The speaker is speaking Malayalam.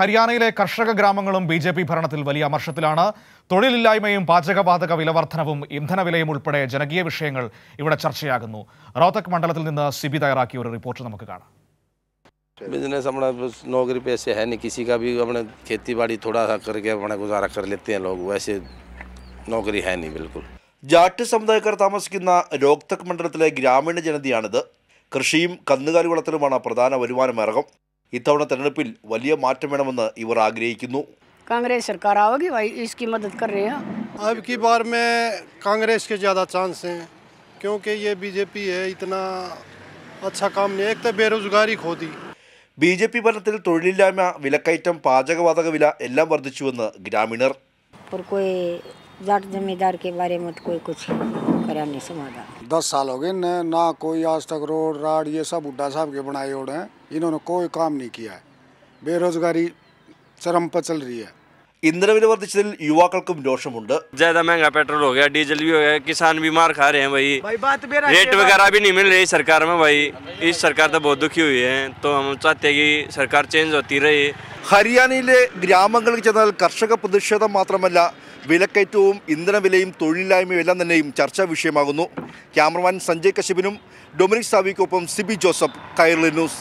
ഹരിയാനയിലെ കർഷക ഗ്രാമങ്ങളും ബി ജെ പി ഭരണത്തിൽ വലിയ അമർഷത്തിലാണ് തൊഴിലില്ലായ്മയും പാചകവാതക വിലവർദ്ധനവും ഇന്ധനവിലയും ഉൾപ്പെടെ ജനകീയ വിഷയങ്ങൾ ഇവിടെ ചർച്ചയാകുന്നു റോത്തക് മണ്ഡലത്തിൽ നിന്ന് സിബി തയ്യാറാക്കിയ ഒരു റിപ്പോർട്ട് നമുക്ക് കാണാം बिजनेस हमारा नौकरी पे ऐसे है किसी का भी अपने खेती थोड़ा सा करके गुजारा कर लेते हैं लोग वैसे नौकरी है नहीं बिल्कुल ജാട്ട് സമുദായക്കാർ താമസിക്കുന്ന രോക്തക് മണ്ഡലത്തിലെ ഗ്രാമീണ ജനതയാണിത് കൃഷിയും കന്നുകാലി വളർത്തലുമാണ് പ്രധാന മാർഗം ഇത്തവണ തെരഞ്ഞെടുപ്പിൽ വലിയ മാറ്റം വേണമെന്ന് ഇവർ ആഗ്രഹിക്കുന്നു कांग्रेस സർക്കാർ आओगी भाई इसकी कर रहे हैं अब की बार में कांग्रेस के ज़्यादा चांस हैं क्योंकि बीजेपी है इतना अच्छा काम नहीं एक तो बेरोजगारी ബി ജെ പി ഭരണത്തിൽ തൊഴിലില്ലായ്മ വിലക്കയറ്റം പാചകവാതക വില എല്ലാം വർദ്ധിച്ചുവെന്ന് ഗ്രാമീണർ जाट जमींदार के बारे में तो कोई कुछ करा नहीं समाधान दस साल हो गए ना कोई आज तक रोड राड ये सब बुड्ढा साहब के बनाए रोड हैं इन्होंने कोई काम नहीं किया है बेरोजगारी चरम पर चल रही है ഇന്ധന വില വർദ്ധിച്ചതിൽ യുവാക്കൾക്കും രോഷമുണ്ട് ज्यादा महंगा पेट्रोल हो गया डीजल भी हो गया किसान बीमार खा रहे हैं भाई, भाई बात रेट वगैरह भी नहीं मिल रही सरकार में भाई इस सरकार तो बहुत दुखी हुई है तो हम चाहते हैं कि सरकार चेंज होती रहे ഹരിയാനയിലെ ഗ്രാമങ്ങളിൽ ചെന്നാൽ കർഷക പ്രതിഷേധം മാത്രമല്ല വിലക്കയറ്റവും ഇന്ധനവിലയും തൊഴിലില്ലായ്മയും എല്ലാം തന്നെയും ചർച്ചാ വിഷയമാകുന്നു ക്യാമറമാൻ സഞ്ജയ് കശ്യപിനും ഡൊമിനിക് സാവിക്കൊപ്പം സിബി ജോസഫ് കൈർലി ന്യൂസ്